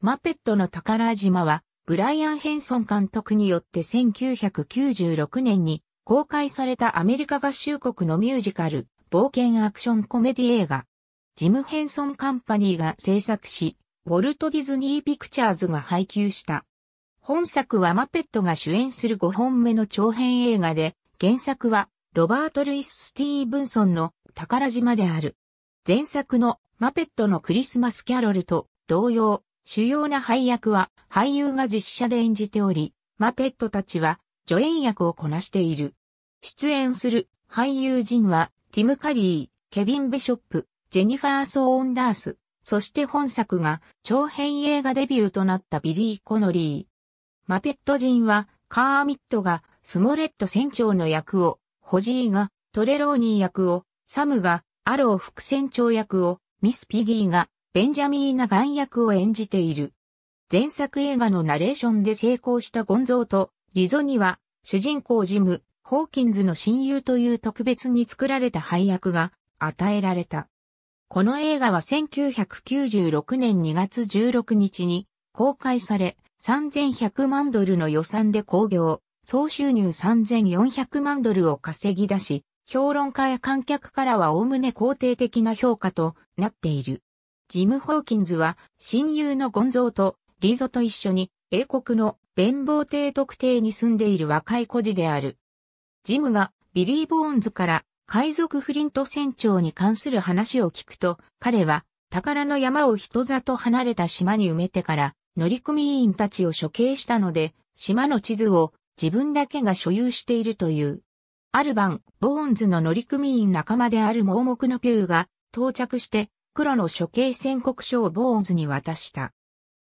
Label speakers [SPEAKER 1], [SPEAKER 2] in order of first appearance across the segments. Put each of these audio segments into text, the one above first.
[SPEAKER 1] マペットの宝島は、ブライアン・ヘンソン監督によって1996年に公開されたアメリカ合衆国のミュージカル、冒険アクションコメディ映画。ジム・ヘンソン・カンパニーが制作し、ウォルト・ディズニー・ピクチャーズが配給した。本作はマペットが主演する5本目の長編映画で、原作はロバート・ルイス・スティーブンソンの宝島である。前作のマペットのクリスマス・キャロルと同様、主要な配役は俳優が実写で演じており、マペットたちは助演役をこなしている。出演する俳優陣はティム・カリー、ケビン・ビショップ、ジェニファー・ソーンダース、そして本作が長編映画デビューとなったビリー・コノリー。マペット陣はカーミットがスモレット船長の役を、ホジーがトレローニー役を、サムがアロー副船長役を、ミス・ピギーがベンジャミーナ・ガン役を演じている。前作映画のナレーションで成功したゴンゾーとリゾには主人公ジム、ホーキンズの親友という特別に作られた配役が与えられた。この映画は1996年2月16日に公開され、3100万ドルの予算で興行、総収入3400万ドルを稼ぎ出し、評論家や観客からは概ね肯定的な評価となっている。ジム・ホーキンズは親友のゴンゾーとリゾと一緒に英国の弁望帝特定に住んでいる若い孤児である。ジムがビリー・ボーンズから海賊フリント船長に関する話を聞くと、彼は宝の山を人里離れた島に埋めてから乗組員たちを処刑したので、島の地図を自分だけが所有しているという。ある晩、ボーンズの乗組員仲間である盲目のピューが到着して黒の処刑宣告書をボーンズに渡した。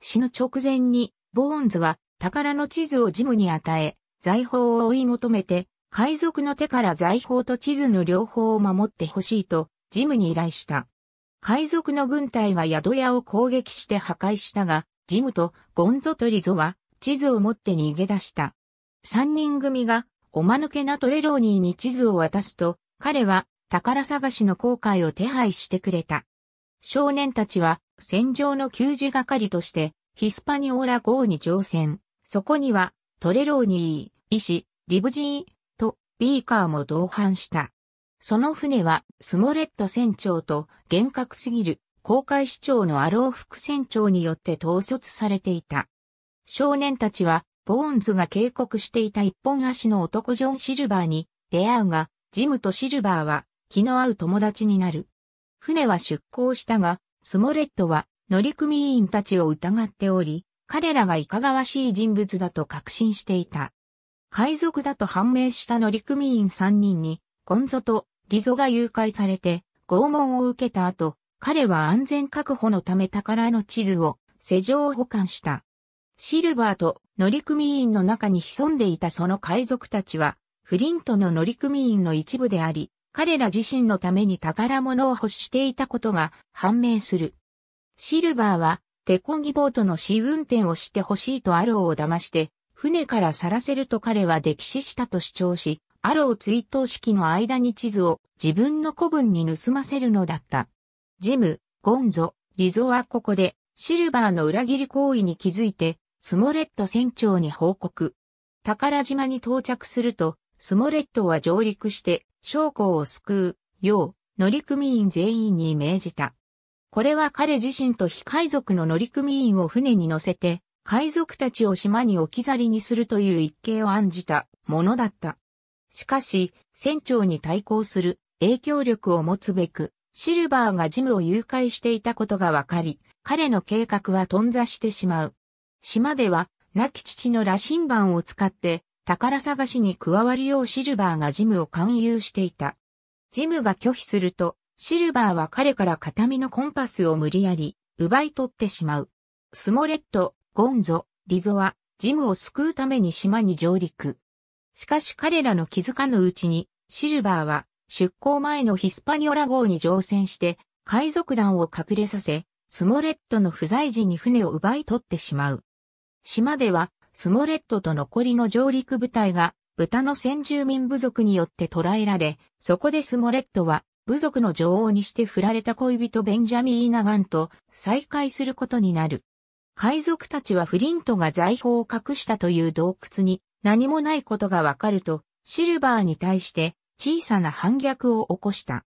[SPEAKER 1] 死ぬ直前に、ボーンズは宝の地図をジムに与え、財宝を追い求めて、海賊の手から財宝と地図の両方を守ってほしいと、ジムに依頼した。海賊の軍隊は宿屋を攻撃して破壊したが、ジムとゴンゾトリゾは地図を持って逃げ出した。三人組がおまぬけなトレローニーに地図を渡すと、彼は宝探しの航海を手配してくれた。少年たちは戦場の給仕係としてヒスパニオーラ号に乗船。そこにはトレローニー、医師、リブジーとビーカーも同伴した。その船はスモレット船長と厳格すぎる公海市長のアロー副船長によって統率されていた。少年たちはボーンズが警告していた一本足の男ジョン・シルバーに出会うが、ジムとシルバーは気の合う友達になる。船は出港したが、スモレットは乗組員たちを疑っており、彼らがいかがわしい人物だと確信していた。海賊だと判明した乗組員3人に、コンゾとリゾが誘拐されて、拷問を受けた後、彼は安全確保のため宝の地図を施錠保管した。シルバーと乗組員の中に潜んでいたその海賊たちは、フリントの乗組員の一部であり、彼ら自身のために宝物を欲していたことが判明する。シルバーは、手ンぎボートの試運転をしてほしいとアローを騙して、船から去らせると彼は溺死したと主張し、アロー追悼式の間に地図を自分の子分に盗ませるのだった。ジム、ゴンゾ、リゾはここで、シルバーの裏切り行為に気づいて、スモレット船長に報告。宝島に到着すると、スモレットは上陸して将校を救う、よう、乗組員全員に命じた。これは彼自身と非海賊の乗組員を船に乗せて、海賊たちを島に置き去りにするという一計を案じたものだった。しかし、船長に対抗する影響力を持つべく、シルバーがジムを誘拐していたことがわかり、彼の計画は頓挫してしまう。島では、亡き父の羅針盤を使って、宝探しに加わるようシルバーがジムを勧誘していた。ジムが拒否すると、シルバーは彼から片身のコンパスを無理やり奪い取ってしまう。スモレット、ゴンゾ、リゾはジムを救うために島に上陸。しかし彼らの気づかぬうちに、シルバーは出港前のヒスパニオラ号に乗船して海賊団を隠れさせ、スモレットの不在時に船を奪い取ってしまう。島ではスモレットと残りの上陸部隊が、豚の先住民部族によって捕らえられ、そこでスモレットは、部族の女王にして振られた恋人ベンジャミー・ナガンと再会することになる。海賊たちはフリントが財宝を隠したという洞窟に何もないことがわかると、シルバーに対して小さな反逆を起こした。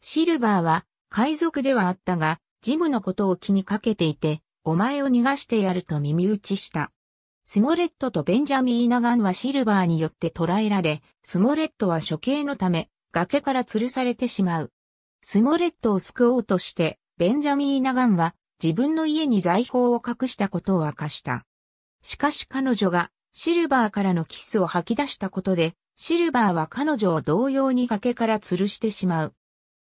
[SPEAKER 1] シルバーは海賊ではあったが、ジムのことを気にかけていて、お前を逃がしてやると耳打ちした。スモレットとベンジャミーナガンはシルバーによって捕らえられ、スモレットは処刑のため、崖から吊るされてしまう。スモレットを救おうとして、ベンジャミーナガンは自分の家に財宝を隠したことを明かした。しかし彼女がシルバーからのキスを吐き出したことで、シルバーは彼女を同様に崖から吊るしてしまう。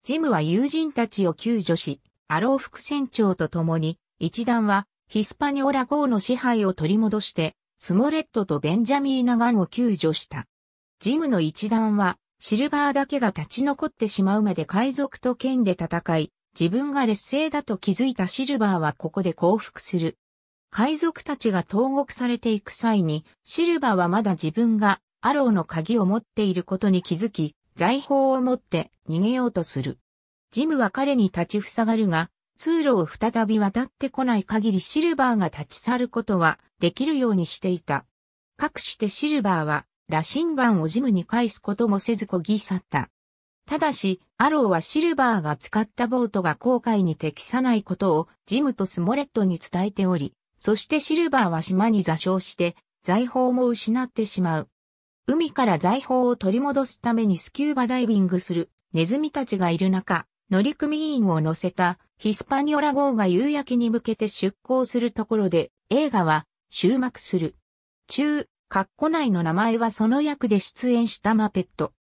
[SPEAKER 1] ジムは友人たちを救助し、アロー副船長と共に、一団はヒスパニオラ号の支配を取り戻して、スモレットとベンジャミーナ・ガンを救助した。ジムの一団は、シルバーだけが立ち残ってしまうまで海賊と剣で戦い、自分が劣勢だと気づいたシルバーはここで降伏する。海賊たちが投獄されていく際に、シルバーはまだ自分がアローの鍵を持っていることに気づき、財宝を持って逃げようとする。ジムは彼に立ちふさがるが、通路を再び渡ってこない限りシルバーが立ち去ることはできるようにしていた。かくしてシルバーは羅針盤をジムに返すこともせずこぎ去った。ただし、アローはシルバーが使ったボートが航海に適さないことをジムとスモレットに伝えており、そしてシルバーは島に座礁して財宝も失ってしまう。海から財宝を取り戻すためにスキューバダイビングするネズミたちがいる中、乗組員を乗せたヒスパニョラ号が夕焼けに向けて出港するところで、映画は終幕する。中、カッコ内の名前はその役で出演したマペット。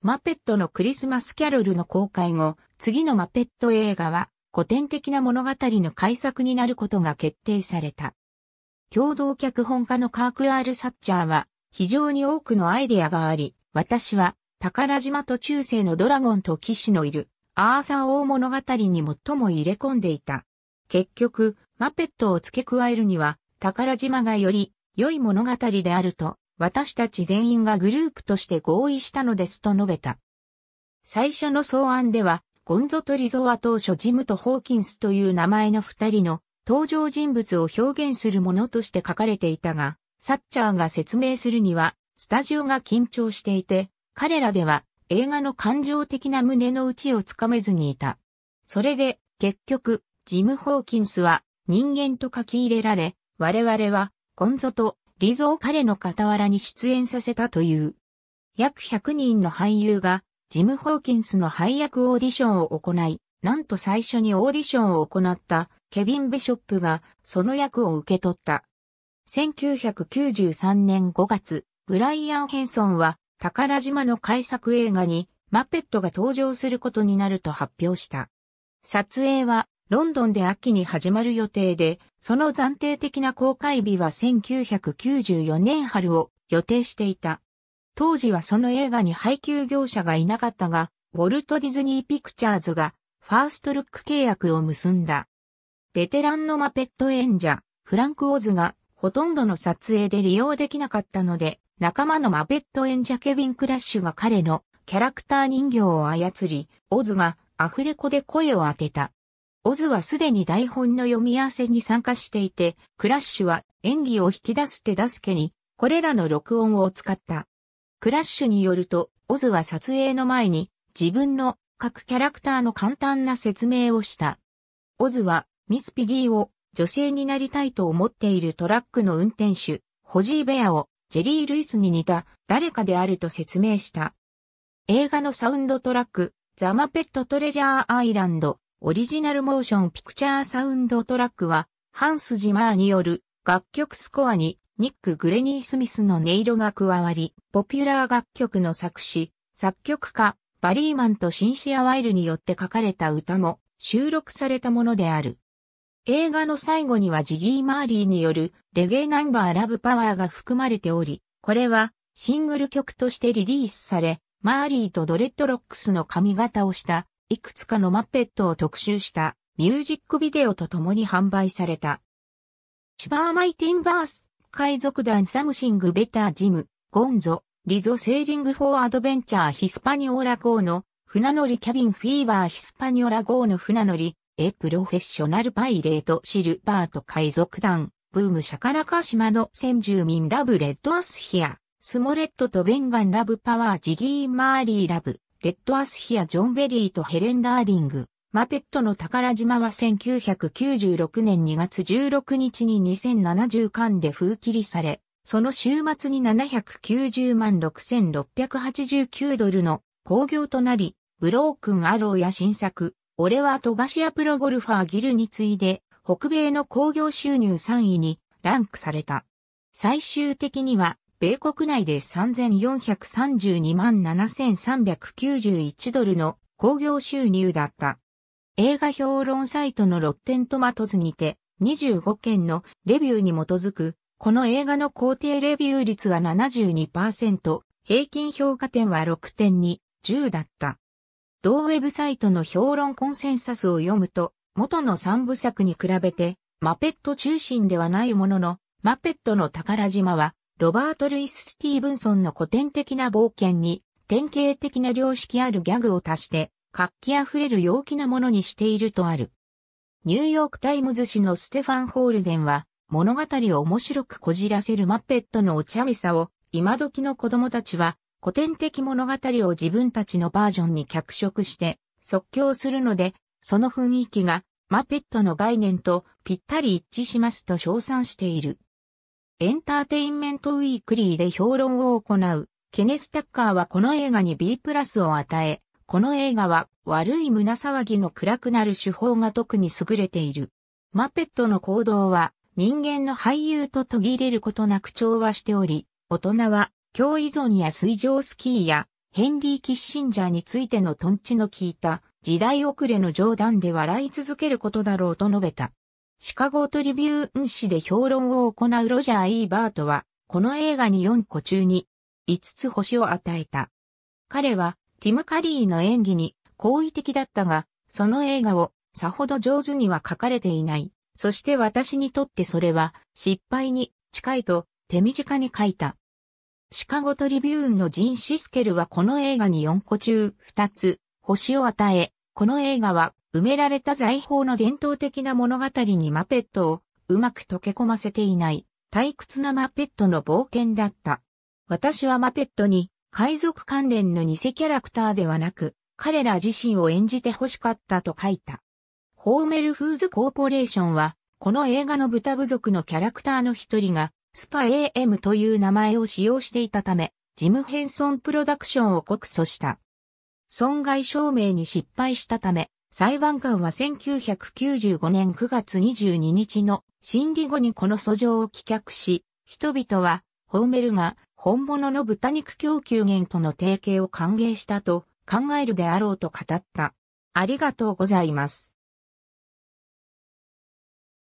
[SPEAKER 1] マペットのクリスマスキャロルの公開後、次のマペット映画は古典的な物語の改作になることが決定された。共同脚本家のカーク・アール・サッチャーは非常に多くのアイデアがあり、私は宝島と中世のドラゴンと騎士のいるアーサー王物語に最も入れ込んでいた。結局、マペットを付け加えるには、宝島がより良い物語であると、私たち全員がグループとして合意したのですと述べた。最初の草案では、ゴンゾとリゾは当初ジムとホーキンスという名前の二人の登場人物を表現するものとして書かれていたが、サッチャーが説明するには、スタジオが緊張していて、彼らでは映画の感情的な胸の内をつかめずにいた。それで、結局、ジム・ホーキンスは人間と書き入れられ、我々は、ゴンゾとリゾを彼の傍らに出演させたという。約100人の俳優が、ジム・ホーキンスの配役オーディションを行い、なんと最初にオーディションを行ったケビン・ビショップがその役を受け取った。1993年5月、ブライアン・ヘンソンは宝島の改作映画にマペットが登場することになると発表した。撮影はロンドンで秋に始まる予定で、その暫定的な公開日は1994年春を予定していた。当時はその映画に配給業者がいなかったが、ウォルト・ディズニー・ピクチャーズがファーストルック契約を結んだ。ベテランのマペット演者、フランク・オズがほとんどの撮影で利用できなかったので、仲間のマペット演者ケビン・クラッシュが彼のキャラクター人形を操り、オズがアフレコで声を当てた。オズはすでに台本の読み合わせに参加していて、クラッシュは演技を引き出す手助けに、これらの録音を使った。クラッシュによると、オズは撮影の前に自分の各キャラクターの簡単な説明をした。オズはミスピギーを女性になりたいと思っているトラックの運転手、ホジー・ベアをジェリー・ルイスに似た誰かであると説明した。映画のサウンドトラック、ザ・マペット・トレジャー・アイランド、オリジナルモーション・ピクチャー・サウンドトラックは、ハンス・ジマーによる楽曲スコアにニック・グレニー・スミスの音色が加わり、ポピュラー楽曲の作詞、作曲家、バリーマンとシンシア・ワイルによって書かれた歌も収録されたものである。映画の最後にはジギー・マーリーによるレゲエナンバーラブパワーが含まれており、これはシングル曲としてリリースされ、マーリーとドレッドロックスの髪型をしたいくつかのマッペットを特集したミュージックビデオと共に販売された。シバーマイティンバース、海賊団サムシングベタージム、ゴンゾ、リゾセーリングフォーアドベンチャーヒスパニオラ号の船乗りキャビンフィーバーヒスパニオラ号の船乗り、エプロフェッショナルパイレートシルバート海賊団、ブームシャカラカ島の先住民ラブレッドアスヒア、スモレットとベンガンラブパワージギーマーリーラブ、レッドアスヒアジョンベリーとヘレンダーリング、マペットの宝島は1996年2月16日に2070巻で風切りされ、その週末に790万6689ドルの興行となり、ブロークンアローや新作、俺は飛ばし屋プロゴルファーギルに次いで、北米の興行収入3位にランクされた。最終的には、米国内で3432万7391ドルの興行収入だった。映画評論サイトのロッテントマトズにて25件のレビューに基づく、この映画の肯定レビュー率は72%、平均評価点は6.2、10だった。同ウェブサイトの評論コンセンサスを読むと、元の三部作に比べて、マペット中心ではないものの、マペットの宝島は、ロバート・ルイス・スティーブンソンの古典的な冒険に、典型的な良識あるギャグを足して、活気あふれる陽気なものにしているとある。ニューヨークタイムズ誌のステファン・ホールデンは、物語を面白くこじらせるマペットのお茶目さを、今時の子供たちは古典的物語を自分たちのバージョンに脚色して即興するので、その雰囲気がマペットの概念とぴったり一致しますと称賛している。エンターテインメントウィークリーで評論を行う、ケネス・タッカーはこの映画に B プラスを与え、この映画は悪い胸騒ぎの暗くなる手法が特に優れている。マペットの行動は人間の俳優と途切れることなく調和しており、大人は強依存や水上スキーやヘンリー・キッシンジャーについてのトンチの効いた時代遅れの冗談で笑い続けることだろうと述べた。シカゴトリビューン誌で評論を行うロジャー・イーバートは、この映画に4個中に5つ星を与えた。彼はティム・カリーの演技に好意的だったが、その映画をさほど上手には書かれていない。そして私にとってそれは失敗に近いと手短に書いた。シカゴトリビューンのジン・シスケルはこの映画に4個中2つ星を与え、この映画は埋められた財宝の伝統的な物語にマペットをうまく溶け込ませていない退屈なマペットの冒険だった。私はマペットに海賊関連の偽キャラクターではなく彼ら自身を演じて欲しかったと書いた。ホーメルフーズコーポレーションはこの映画の豚部族のキャラクターの一人がスパ AM という名前を使用していたため、ジム・ヘンソン・プロダクションを告訴した。損害証明に失敗したため、裁判官は1995年9月22日の審理後にこの訴状を棄却し、人々は、ホーメルが本物の豚肉供給源との提携を歓迎したと考えるであろうと語った。ありがとうございます。